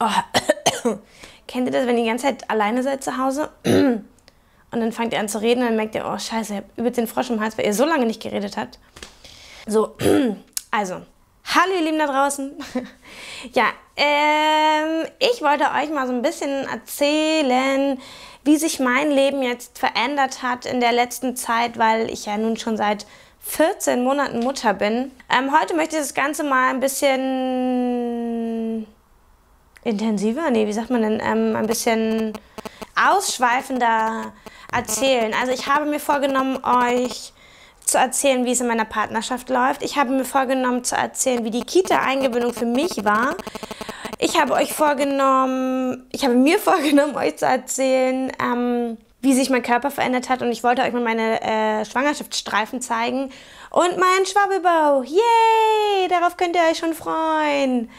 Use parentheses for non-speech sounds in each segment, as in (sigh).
oh. (coughs) Kennt ihr das, wenn ihr die ganze Zeit alleine seid zu Hause? (coughs) und dann fangt ihr an zu reden und dann merkt ihr, oh scheiße, ihr habt über den Frosch im Hals, weil ihr so lange nicht geredet habt. So, (coughs) also. Hallo ihr Lieben da draußen. (laughs) ja, ähm, ich wollte euch mal so ein bisschen erzählen, wie sich mein Leben jetzt verändert hat in der letzten Zeit, weil ich ja nun schon seit 14 Monaten Mutter bin. Ähm, heute möchte ich das Ganze mal ein bisschen intensiver, nee, wie sagt man denn, ähm, ein bisschen ausschweifender erzählen. Also ich habe mir vorgenommen, euch zu erzählen, wie es in meiner Partnerschaft läuft. Ich habe mir vorgenommen zu erzählen, wie die Kita-Eingewöhnung für mich war. Ich habe euch vorgenommen, ich habe mir (laughs) vorgenommen, euch zu erzählen, ähm, wie sich mein Körper verändert hat und ich wollte euch mal meine äh, Schwangerschaftsstreifen zeigen und meinen Schwabbelbau. Yay! Darauf könnt ihr euch schon freuen.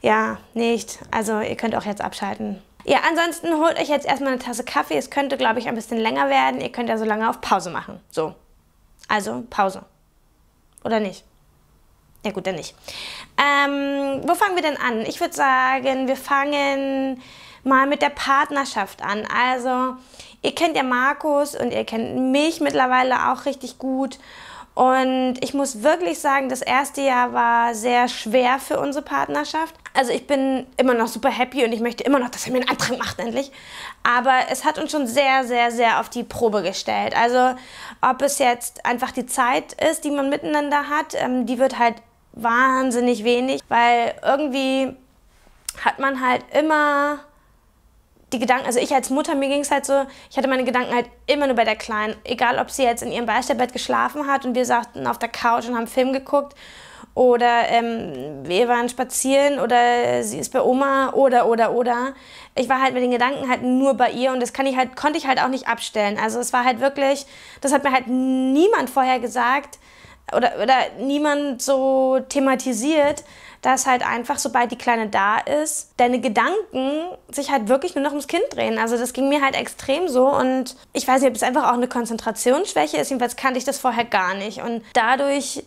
Ja, nicht. Also ihr könnt auch jetzt abschalten. Ja, ansonsten holt euch jetzt erstmal eine Tasse Kaffee. Es könnte, glaube ich, ein bisschen länger werden. Ihr könnt ja so lange auf Pause machen. So. Also Pause. Oder nicht? Ja gut, dann nicht. Ähm, wo fangen wir denn an? Ich würde sagen, wir fangen mal mit der Partnerschaft an. Also ihr kennt ja Markus und ihr kennt mich mittlerweile auch richtig gut. Und ich muss wirklich sagen, das erste Jahr war sehr schwer für unsere Partnerschaft. Also ich bin immer noch super happy und ich möchte immer noch, dass er mir einen Antrag macht endlich. Aber es hat uns schon sehr, sehr, sehr auf die Probe gestellt. Also ob es jetzt einfach die Zeit ist, die man miteinander hat, ähm, die wird halt wahnsinnig wenig, weil irgendwie hat man halt immer die Gedanken, also ich als Mutter, mir ging es halt so, ich hatte meine Gedanken halt immer nur bei der Kleinen. Egal, ob sie jetzt in ihrem Beistellbett geschlafen hat und wir saßen auf der Couch und haben Film geguckt oder ähm, wir waren spazieren oder sie ist bei Oma oder, oder, oder. Ich war halt mit den Gedanken halt nur bei ihr und das kann ich halt, konnte ich halt auch nicht abstellen. Also es war halt wirklich, das hat mir halt niemand vorher gesagt, oder, oder niemand so thematisiert, dass halt einfach, sobald die Kleine da ist, deine Gedanken sich halt wirklich nur noch ums Kind drehen. Also das ging mir halt extrem so und ich weiß nicht, ob es einfach auch eine Konzentrationsschwäche ist, jedenfalls kannte ich das vorher gar nicht und dadurch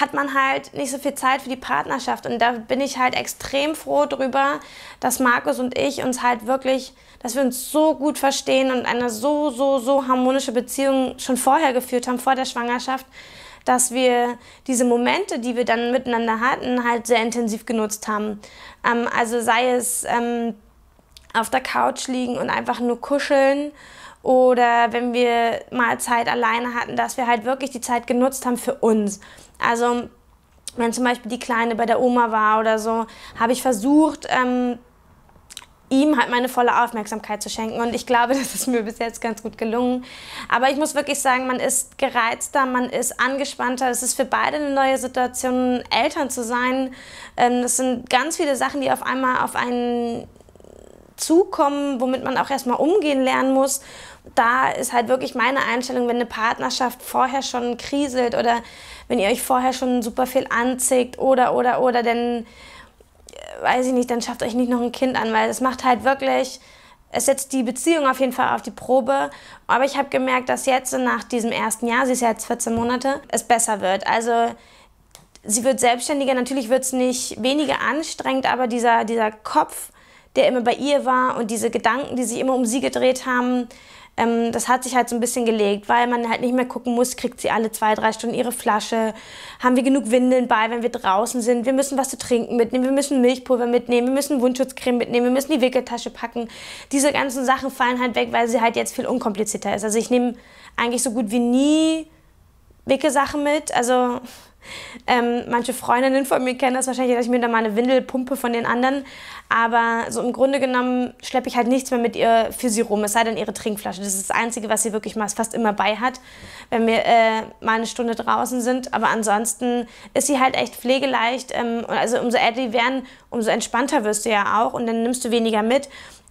hat man halt nicht so viel Zeit für die Partnerschaft und da bin ich halt extrem froh drüber, dass Markus und ich uns halt wirklich dass wir uns so gut verstehen und eine so, so, so harmonische Beziehung schon vorher geführt haben, vor der Schwangerschaft, dass wir diese Momente, die wir dann miteinander hatten, halt sehr intensiv genutzt haben. Ähm, also sei es ähm, auf der Couch liegen und einfach nur kuscheln oder wenn wir mal Zeit alleine hatten, dass wir halt wirklich die Zeit genutzt haben für uns. Also wenn zum Beispiel die Kleine bei der Oma war oder so, habe ich versucht, ähm, ihm halt meine volle Aufmerksamkeit zu schenken. Und ich glaube, (laughs) das ist mir bis jetzt ganz gut gelungen. Aber ich muss wirklich sagen, man ist gereizter, man ist angespannter. Es ist für beide eine neue Situation, Eltern zu sein. Ähm, das sind ganz viele Sachen, die auf einmal auf einen zukommen, womit man auch erstmal umgehen lernen muss. Da ist halt wirklich meine Einstellung, wenn eine Partnerschaft vorher schon kriselt oder wenn ihr euch vorher schon super viel anzieht oder, oder, oder, denn weiß ich nicht, dann schafft euch nicht noch ein Kind an, weil es macht halt wirklich, es setzt die Beziehung auf jeden Fall auf die Probe. Aber ich habe gemerkt, dass jetzt nach diesem ersten Jahr, sie ist ja jetzt 14 Monate, es besser wird. Also sie wird selbstständiger, natürlich wird es nicht weniger anstrengend, aber dieser, dieser Kopf, der immer bei ihr war und diese Gedanken, die sich immer um sie gedreht haben, ähm, das hat sich halt so ein bisschen gelegt, weil man halt nicht mehr gucken muss, kriegt sie alle zwei, drei Stunden ihre Flasche, haben wir genug Windeln bei, wenn wir draußen sind, wir müssen was zu trinken mitnehmen, wir müssen Milchpulver mitnehmen, wir müssen Wundschutzcreme mitnehmen, wir müssen die Wickeltasche packen. Diese ganzen Sachen fallen halt weg, weil sie halt jetzt viel unkomplizierter ist. Also ich nehme eigentlich so gut wie nie Wickelsachen mit, also... Ähm, manche Freundinnen von mir kennen das wahrscheinlich, dass ich mir da mal eine Windelpumpe von den anderen. Aber so im Grunde genommen schleppe ich halt nichts mehr mit ihr für sie rum, es sei denn ihre Trinkflasche. Das ist das Einzige, was sie wirklich fast immer bei hat, wenn wir äh, mal eine Stunde draußen sind. Aber ansonsten ist sie halt echt pflegeleicht. Ähm, also umso älter die werden, umso entspannter wirst du ja auch und dann nimmst du weniger mit.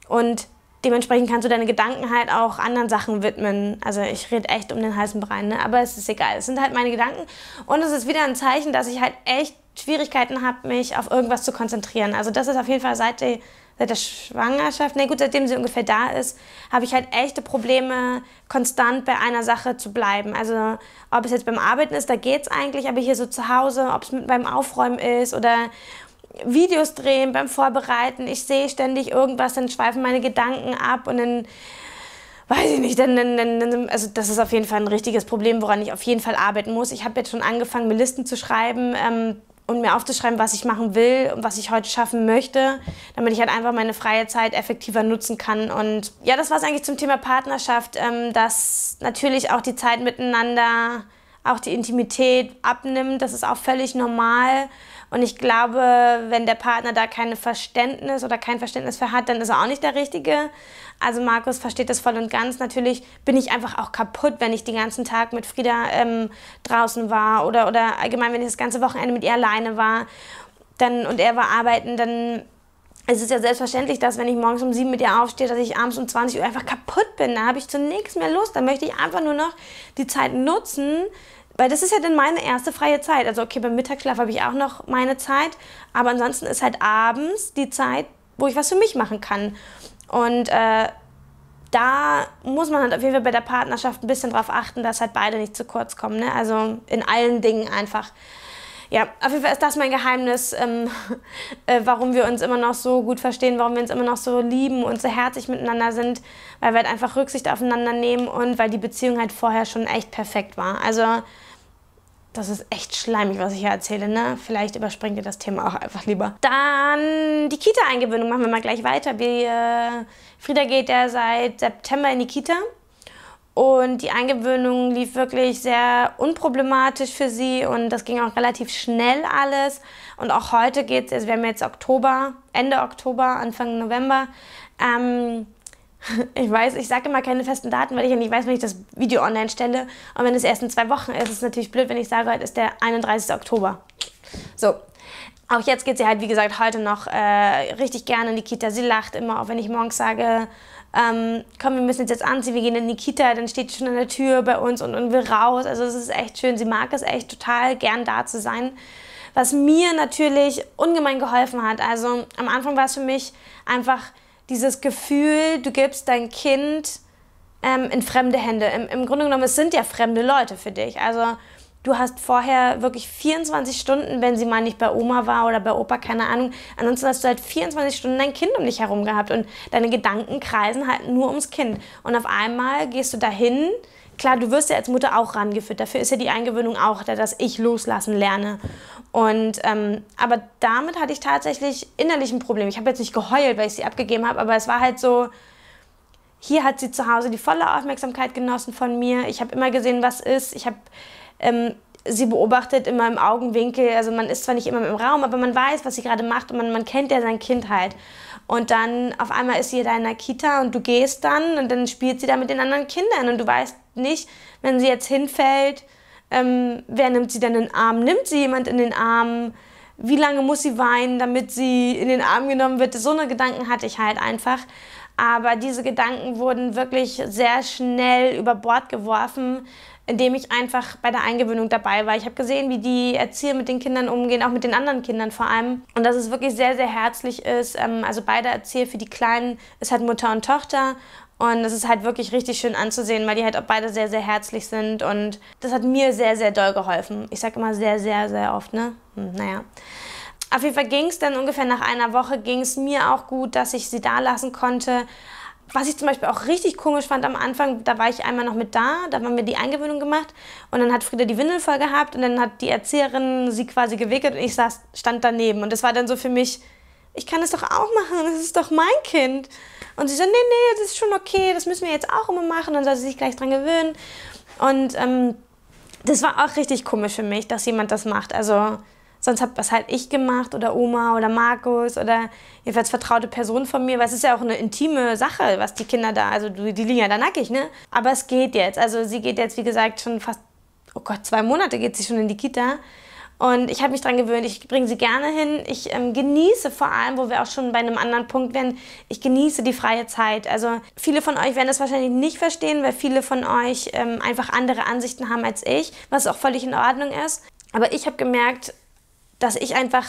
Und dementsprechend kannst du deine Gedanken halt auch anderen Sachen widmen. Also ich rede echt um den heißen Brei, ne? aber es ist egal. Es sind halt meine Gedanken und es ist wieder ein Zeichen, dass ich halt echt Schwierigkeiten habe, mich auf irgendwas zu konzentrieren. Also das ist auf jeden Fall seit, die, seit der Schwangerschaft, na nee, gut, seitdem sie ungefähr da ist, habe ich halt echte Probleme, konstant bei einer Sache zu bleiben. Also ob es jetzt beim Arbeiten ist, da geht es eigentlich, aber hier so zu Hause, ob es beim Aufräumen ist oder Videos drehen, beim Vorbereiten, ich sehe ständig irgendwas, dann schweifen meine Gedanken ab und dann weiß ich nicht, dann, dann, dann, also das ist auf jeden Fall ein richtiges Problem, woran ich auf jeden Fall arbeiten muss. Ich habe jetzt schon angefangen, mir Listen zu schreiben, ähm, und mir aufzuschreiben, was ich machen will und was ich heute schaffen möchte, damit ich halt einfach meine freie Zeit effektiver nutzen kann. Und ja, das war es eigentlich zum Thema Partnerschaft, ähm, dass natürlich auch die Zeit miteinander, auch die Intimität abnimmt. Das ist auch völlig normal. Und ich glaube, wenn der Partner da keine Verständnis oder kein Verständnis für hat, dann ist er auch nicht der Richtige. Also Markus versteht das voll und ganz. Natürlich bin ich einfach auch kaputt, wenn ich den ganzen Tag mit Frieda ähm, draußen war oder, oder allgemein, wenn ich das ganze Wochenende mit ihr alleine war dann, und er war arbeiten, dann es ist ja selbstverständlich, dass wenn ich morgens um sieben mit ihr aufstehe, dass ich abends um 20 Uhr einfach kaputt bin. Da habe ich zu nichts mehr Lust. Da möchte ich einfach nur noch die Zeit nutzen, weil das ist ja dann meine erste freie Zeit. Also okay, beim Mittagsschlaf habe ich auch noch meine Zeit, aber ansonsten ist halt abends die Zeit, wo ich was für mich machen kann. Und äh, da muss man halt auf jeden Fall bei der Partnerschaft ein bisschen drauf achten, dass halt beide nicht zu kurz kommen. Ne? Also in allen Dingen einfach ja, auf jeden Fall ist das mein Geheimnis, ähm, (laughs) äh, warum wir uns immer noch so gut verstehen, warum wir uns immer noch so lieben und so herzlich miteinander sind, weil wir halt einfach Rücksicht aufeinander nehmen und weil die Beziehung halt vorher schon echt perfekt war. Also das ist echt schleimig, was ich hier erzähle, ne? Vielleicht überspringt ihr das Thema auch einfach lieber. Dann die Kita-Eingewöhnung machen wir mal gleich weiter. Wir, äh, Frieda geht ja seit September in die Kita. Und die Eingewöhnung lief wirklich sehr unproblematisch für sie und das ging auch relativ schnell alles. Und auch heute geht es, also wir haben jetzt Oktober, Ende Oktober, Anfang November. Ähm, (laughs) ich weiß, ich sage immer keine festen Daten, weil ich ja nicht weiß, wenn ich das Video online stelle. Und wenn es erst in zwei Wochen ist, ist es natürlich blöd, wenn ich sage, heute ist der 31. Oktober. So, auch jetzt geht sie halt, wie gesagt, heute noch äh, richtig gerne in die Kita. Sie lacht immer, auch wenn ich morgens sage, ähm, komm, wir müssen jetzt, anziehen, wir gehen in die Kita, dann steht sie schon an der Tür bei uns und, und wir raus. Also es ist echt schön, sie mag es echt total, gern da zu sein. Was mir natürlich ungemein geholfen hat, also am Anfang war es für mich einfach dieses Gefühl, du gibst dein Kind ähm, in fremde Hände. Im, Im Grunde genommen, es sind ja fremde Leute für dich. Also Du hast vorher wirklich 24 Stunden, wenn sie mal nicht bei Oma war oder bei Opa, keine Ahnung. Ansonsten hast du halt 24 Stunden dein Kind um dich herum gehabt und deine Gedanken kreisen halt nur ums Kind. Und auf einmal gehst du dahin. Klar, du wirst ja als Mutter auch rangeführt. Dafür ist ja die Eingewöhnung auch da, dass ich loslassen lerne. Und ähm, aber damit hatte ich tatsächlich innerlich ein Problem. Ich habe jetzt nicht geheult, weil ich sie abgegeben habe, aber es war halt so, hier hat sie zu Hause die volle Aufmerksamkeit genossen von mir. Ich habe immer gesehen, was ist. Ich habe ähm, sie beobachtet immer im Augenwinkel, also man ist zwar nicht immer im Raum, aber man weiß, was sie gerade macht und man, man kennt ja sein Kind halt. Und dann auf einmal ist sie da in der Kita und du gehst dann und dann spielt sie da mit den anderen Kindern und du weißt nicht, wenn sie jetzt hinfällt, ähm, wer nimmt sie dann in den Arm? Nimmt sie jemand in den Arm? Wie lange muss sie weinen, damit sie in den Arm genommen wird? So eine Gedanken hatte ich halt einfach. Aber diese Gedanken wurden wirklich sehr schnell über Bord geworfen, indem ich einfach bei der Eingewöhnung dabei war. Ich habe gesehen, wie die Erzieher mit den Kindern umgehen, auch mit den anderen Kindern vor allem. Und dass es wirklich sehr, sehr herzlich ist. Ähm, also beide Erzieher für die Kleinen ist halt Mutter und Tochter. Und das ist halt wirklich richtig schön anzusehen, weil die halt auch beide sehr, sehr herzlich sind. Und das hat mir sehr, sehr doll geholfen. Ich sage immer sehr, sehr, sehr oft, ne? Hm, naja. Auf jeden Fall ging es dann ungefähr nach einer Woche, ging es mir auch gut, dass ich sie da lassen konnte. Was ich zum Beispiel auch richtig komisch fand am Anfang, da war ich einmal noch mit da, da haben wir die Eingewöhnung gemacht und dann hat Frieda die Windel voll gehabt und dann hat die Erzieherin sie quasi gewickelt und ich saß, stand daneben. Und das war dann so für mich, ich kann das doch auch machen, das ist doch mein Kind. Und sie so, nee, nee, das ist schon okay, das müssen wir jetzt auch immer machen, dann soll sie sich gleich dran gewöhnen. Und ähm, das war auch richtig komisch für mich, dass jemand das macht. Also Sonst habe das halt ich gemacht oder Oma oder Markus oder jedenfalls vertraute Personen von mir, weil es ist ja auch eine intime Sache, was die Kinder da, also die liegen ja da nackig, ne? Aber es geht jetzt. Also sie geht jetzt, wie gesagt, schon fast, oh Gott, zwei Monate geht sie schon in die Kita. Und ich habe mich daran gewöhnt, ich bringe sie gerne hin. Ich ähm, genieße vor allem, wo wir auch schon bei einem anderen Punkt wären, ich genieße die freie Zeit. Also viele von euch werden das wahrscheinlich nicht verstehen, weil viele von euch ähm, einfach andere Ansichten haben als ich, was auch völlig in Ordnung ist. Aber ich habe gemerkt, dass ich einfach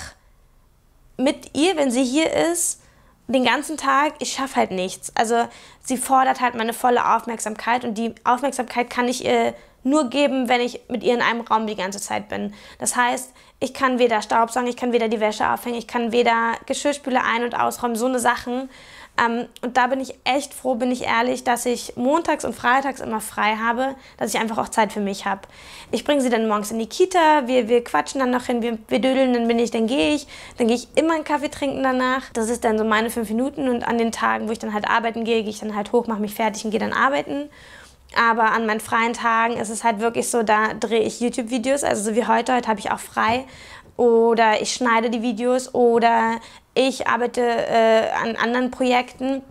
mit ihr, wenn sie hier ist, den ganzen Tag, ich schaffe halt nichts. Also sie fordert halt meine volle Aufmerksamkeit und die Aufmerksamkeit kann ich ihr nur geben, wenn ich mit ihr in einem Raum die ganze Zeit bin. Das heißt, ich kann weder Staubsaugen, ich kann weder die Wäsche aufhängen, ich kann weder Geschirrspüle ein- und ausräumen, so eine Sachen. Ähm, und da bin ich echt froh, bin ich ehrlich, dass ich montags und freitags immer frei habe, dass ich einfach auch Zeit für mich habe. Ich bringe sie dann morgens in die Kita, wir, wir quatschen dann noch hin, wir, wir dödeln, dann bin ich, dann gehe ich, dann gehe ich immer einen Kaffee trinken danach. Das ist dann so meine fünf Minuten und an den Tagen, wo ich dann halt arbeiten gehe, gehe ich dann halt hoch, mache mich fertig und gehe dann arbeiten. Aber an meinen freien Tagen ist es halt wirklich so, da drehe ich YouTube-Videos, also so wie heute, heute habe ich auch frei, oder ich schneide die Videos oder ich arbeite äh, an anderen Projekten.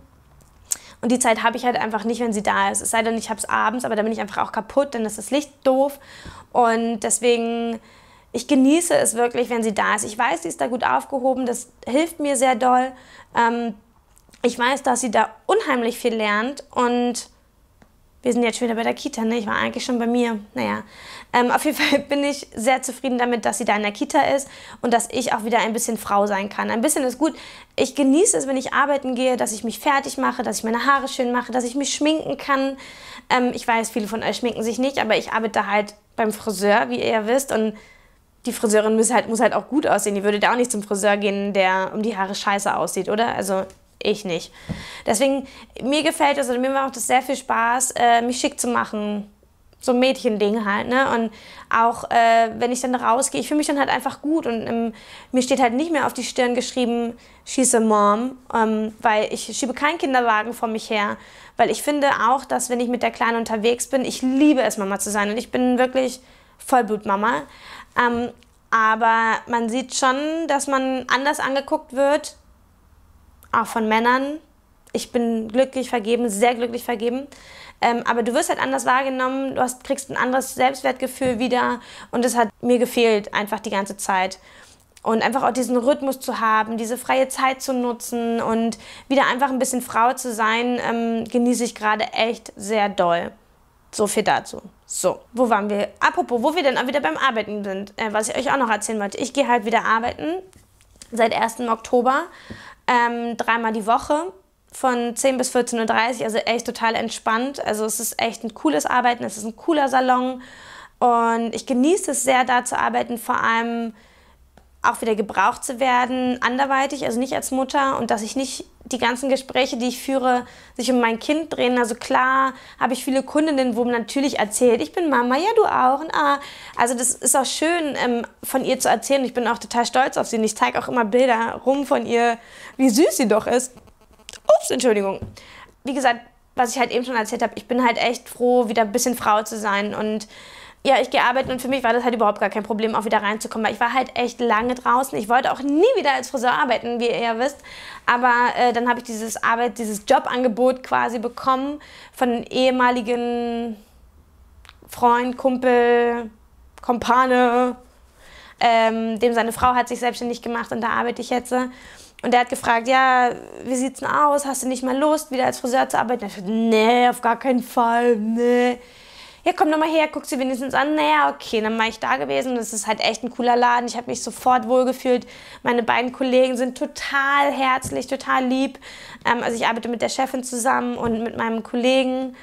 Und die Zeit habe ich halt einfach nicht, wenn sie da ist. Es sei denn, ich habe es abends, aber dann bin ich einfach auch kaputt, dann ist das Licht doof. Und deswegen, ich genieße es wirklich, wenn sie da ist. Ich weiß, sie ist da gut aufgehoben, das hilft mir sehr doll. Ähm, ich weiß, dass sie da unheimlich viel lernt und wir sind jetzt schon wieder bei der Kita, ne? ich war eigentlich schon bei mir. Naja, ähm, auf jeden (laughs) Fall bin ich sehr zufrieden damit, dass sie da in der Kita ist und dass ich auch wieder ein bisschen Frau sein kann. Ein bisschen ist gut. Ich genieße es, wenn ich arbeiten gehe, dass ich mich fertig mache, dass ich meine Haare schön mache, dass ich mich schminken kann. Ähm, ich weiß, viele von euch schminken sich nicht, aber ich arbeite halt beim Friseur, wie ihr ja wisst. Und die Friseurin muss halt, muss halt auch gut aussehen. Die würde da auch nicht zum Friseur gehen, der um die Haare scheiße aussieht, oder? Also ich nicht. Deswegen, mir gefällt es oder mir macht es sehr viel Spaß, äh, mich schick zu machen. So ein Mädchending halt, ne? Und auch äh, wenn ich dann rausgehe, ich fühle mich dann halt einfach gut und ähm, mir steht halt nicht mehr auf die Stirn geschrieben, schieße Mom, ähm, weil ich schiebe keinen Kinderwagen vor mich her. Weil ich finde auch, dass wenn ich mit der Kleinen unterwegs bin, ich liebe es, Mama zu sein und ich bin wirklich Vollblutmama. Ähm, aber man sieht schon, dass man anders angeguckt wird, auch von Männern. Ich bin glücklich vergeben, sehr glücklich vergeben. Ähm, aber du wirst halt anders wahrgenommen, du hast, kriegst ein anderes Selbstwertgefühl wieder. Und es hat mir gefehlt, einfach die ganze Zeit. Und einfach auch diesen Rhythmus zu haben, diese freie Zeit zu nutzen und wieder einfach ein bisschen Frau zu sein, ähm, genieße ich gerade echt sehr doll. So viel dazu. So, wo waren wir? Apropos, wo wir denn auch wieder beim Arbeiten sind, äh, was ich euch auch noch erzählen wollte. Ich gehe halt wieder arbeiten seit 1. Oktober ähm, dreimal die Woche von 10 bis 14.30 Uhr, also echt total entspannt. Also es ist echt ein cooles Arbeiten, es ist ein cooler Salon und ich genieße es sehr, da zu arbeiten, vor allem auch wieder gebraucht zu werden, anderweitig, also nicht als Mutter und dass ich nicht die ganzen Gespräche, die ich führe, sich um mein Kind drehen. Also klar habe ich viele Kundinnen, wo man natürlich erzählt, ich bin Mama, ja du auch. Und, ah. Also das ist auch schön, ähm, von ihr zu erzählen. Ich bin auch total stolz auf sie und ich zeige auch immer Bilder rum von ihr, wie süß sie doch ist. Ups, Entschuldigung. Wie gesagt, was ich halt eben schon erzählt habe, ich bin halt echt froh, wieder ein bisschen Frau zu sein und ja, ich gehe arbeiten und für mich war das halt überhaupt gar kein Problem, auch wieder reinzukommen, weil ich war halt echt lange draußen. Ich wollte auch nie wieder als Friseur arbeiten, wie ihr ja wisst. Aber äh, dann habe ich dieses Arbeit, dieses Jobangebot quasi bekommen von einem ehemaligen Freund, Kumpel, Kompane, ähm, dem seine Frau hat sich selbstständig gemacht und da arbeite ich jetzt. Und der hat gefragt, ja, wie sieht's denn aus? Hast du nicht mal Lust, wieder als Friseur zu arbeiten? Und ich gesagt, nee, auf gar keinen Fall, nee ja komm doch mal her, guck sie wenigstens an. Naja, okay, dann war ich da gewesen. Das ist halt echt ein cooler Laden. Ich habe mich sofort wohlgefühlt. Meine beiden Kollegen sind total herzlich, total lieb. Ähm, also ich arbeite mit der Chefin zusammen und mit meinem Kollegen.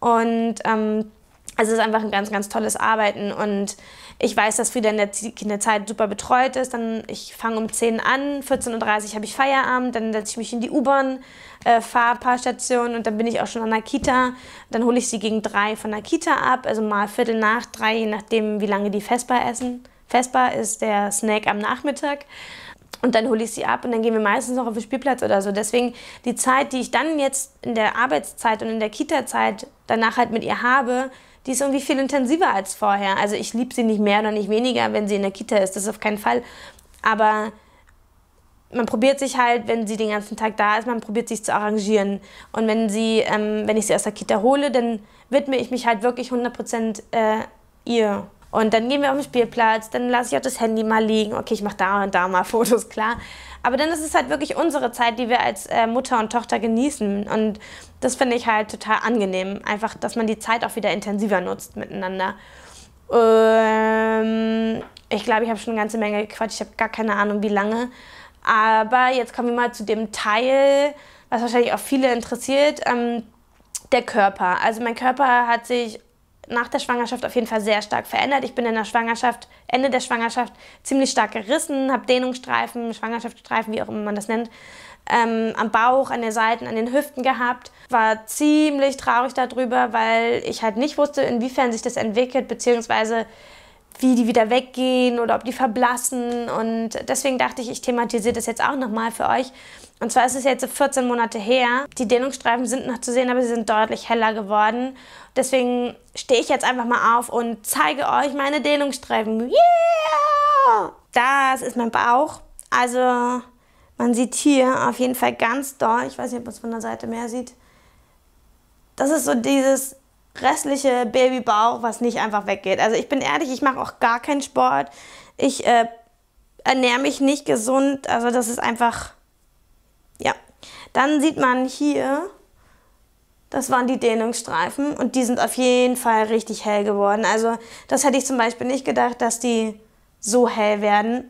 Und ähm, also es ist einfach ein ganz, ganz tolles Arbeiten. Und ich weiß, dass Frieda in der Kinderzeit super betreut ist. Dann ich fange um 10 an, 14.30 Uhr habe ich Feierabend, dann setze ich mich in die U-Bahn, äh, fahre ein paar Stationen und dann bin ich auch schon an der Kita. Dann hole ich sie gegen drei von der Kita ab, also mal Viertel nach drei, je nachdem, wie lange die Vespa essen. Vespa ist der Snack am Nachmittag. Und dann hole ich sie ab und dann gehen wir meistens noch auf den Spielplatz oder so. Deswegen die Zeit, die ich dann jetzt in der Arbeitszeit und in der Kita-Zeit danach halt mit ihr habe, die ist irgendwie viel intensiver als vorher. Also ich liebe sie nicht mehr oder nicht weniger, wenn sie in der Kita ist, das ist auf keinen Fall. Aber man probiert sich halt, wenn sie den ganzen Tag da ist, man probiert sich zu arrangieren. Und wenn, sie, ähm, wenn ich sie aus der Kita hole, dann widme ich mich halt wirklich 100% äh, ihr. Und dann gehen wir auf den Spielplatz, dann lasse ich auch das Handy mal liegen. Okay, ich mache da und da mal (laughs) Fotos, klar. Aber dann ist es halt wirklich unsere Zeit, die wir als äh, Mutter und Tochter genießen. Und das finde ich halt total angenehm. Einfach, dass man die Zeit auch wieder intensiver nutzt miteinander. Ähm, ich glaube, ich habe schon eine ganze Menge gequatscht. Ich habe gar keine Ahnung, wie lange. Aber jetzt kommen wir mal zu dem Teil, was wahrscheinlich auch viele interessiert, ähm, der Körper. Also mein Körper hat sich nach der Schwangerschaft auf jeden Fall sehr stark verändert. Ich bin in der Schwangerschaft, Ende der Schwangerschaft, ziemlich stark gerissen, habe Dehnungsstreifen, Schwangerschaftsstreifen, wie auch immer man das nennt, ähm, am Bauch, an den Seiten, an den Hüften gehabt. War ziemlich traurig darüber, weil ich halt nicht wusste, inwiefern sich das entwickelt, beziehungsweise wie die wieder weggehen oder ob die verblassen. Und deswegen dachte ich, ich thematisiere das jetzt auch nochmal für euch und zwar ist es jetzt 14 Monate her. Die Dehnungsstreifen sind noch zu sehen, aber sie sind deutlich heller geworden. Deswegen stehe ich jetzt einfach mal auf und zeige euch meine Dehnungsstreifen. Yeah! Das ist mein Bauch. Also man sieht hier auf jeden Fall ganz doll, ich weiß nicht, ob man es von der Seite mehr sieht, das ist so dieses restliche Babybauch, was nicht einfach weggeht. Also ich bin ehrlich, ich mache auch gar keinen Sport. Ich äh, ernähre mich nicht gesund. Also das ist einfach ja, dann sieht man hier, das waren die Dehnungsstreifen und die sind auf jeden Fall richtig hell geworden. Also das hätte ich zum Beispiel nicht gedacht, dass die so hell werden.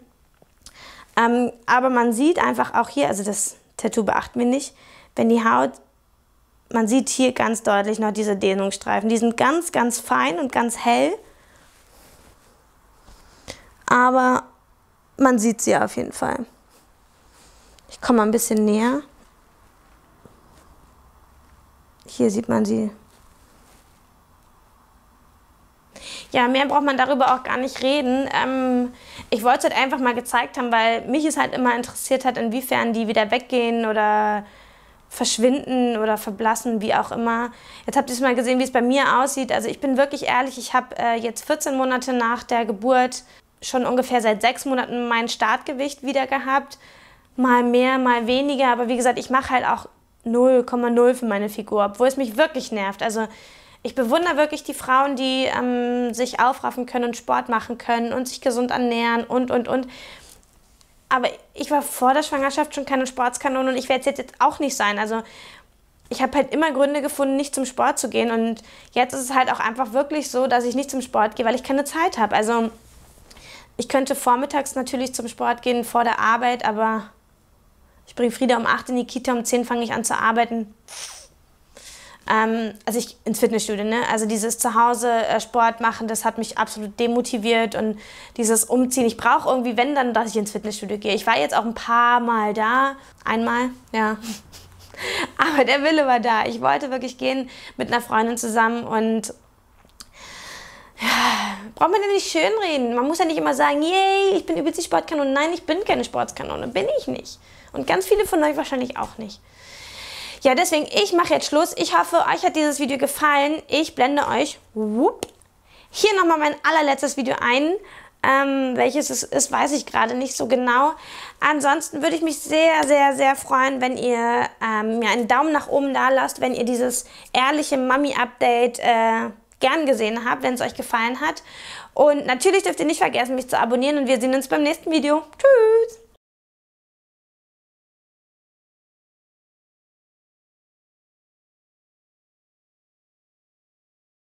Ähm, aber man sieht einfach auch hier, also das Tattoo beachten wir nicht, wenn die Haut, man sieht hier ganz deutlich noch diese Dehnungsstreifen. Die sind ganz, ganz fein und ganz hell. Aber man sieht sie auf jeden Fall. Ich komme mal ein bisschen näher. Hier sieht man sie. Ja, mehr braucht man darüber auch gar nicht reden. Ähm, ich wollte es halt einfach mal gezeigt haben, weil mich es halt immer interessiert hat, inwiefern die wieder weggehen oder verschwinden oder verblassen, wie auch immer. Jetzt habt ihr es mal gesehen, wie es bei mir aussieht. Also ich bin wirklich ehrlich, ich habe äh, jetzt 14 Monate nach der Geburt schon ungefähr seit sechs Monaten mein Startgewicht wieder gehabt mal mehr, mal weniger. Aber wie gesagt, ich mache halt auch 0,0 für meine Figur, obwohl es mich wirklich nervt. Also ich bewundere wirklich die Frauen, die ähm, sich aufraffen können und Sport machen können und sich gesund ernähren und, und, und. Aber ich war vor der Schwangerschaft schon keine Sportskanone und ich werde es jetzt auch nicht sein. Also ich habe halt immer Gründe gefunden, nicht zum Sport zu gehen. Und jetzt ist es halt auch einfach wirklich so, dass ich nicht zum Sport gehe, weil ich keine Zeit habe. Also ich könnte vormittags natürlich zum Sport gehen vor der Arbeit, aber ich bringe Frieda um 8 in die Kita, um 10 fange ich an zu arbeiten. Ähm, also ich ins Fitnessstudio, ne? Also dieses Zuhause äh, Sport machen, das hat mich absolut demotiviert und dieses Umziehen. Ich brauche irgendwie, wenn dann, dass ich ins Fitnessstudio gehe. Ich war jetzt auch ein paar Mal da, einmal, ja. (laughs) Aber der Wille war da. Ich wollte wirklich gehen mit einer Freundin zusammen und ja, braucht man ja nicht schönreden. Man muss ja nicht immer sagen, yay, ich bin übelst die Sportkanone. Nein, ich bin keine Sportskanone. bin ich nicht. Und ganz viele von euch wahrscheinlich auch nicht. Ja, deswegen, ich mache jetzt Schluss. Ich hoffe, euch hat dieses Video gefallen. Ich blende euch whoop, hier nochmal mein allerletztes Video ein. Ähm, welches es ist, weiß ich gerade nicht so genau. Ansonsten würde ich mich sehr, sehr, sehr freuen, wenn ihr ähm, mir einen Daumen nach oben da lasst, wenn ihr dieses ehrliche Mami-Update äh, gern gesehen habt, wenn es euch gefallen hat. Und natürlich dürft ihr nicht vergessen, mich zu abonnieren und wir sehen uns beim nächsten Video. Tschüss!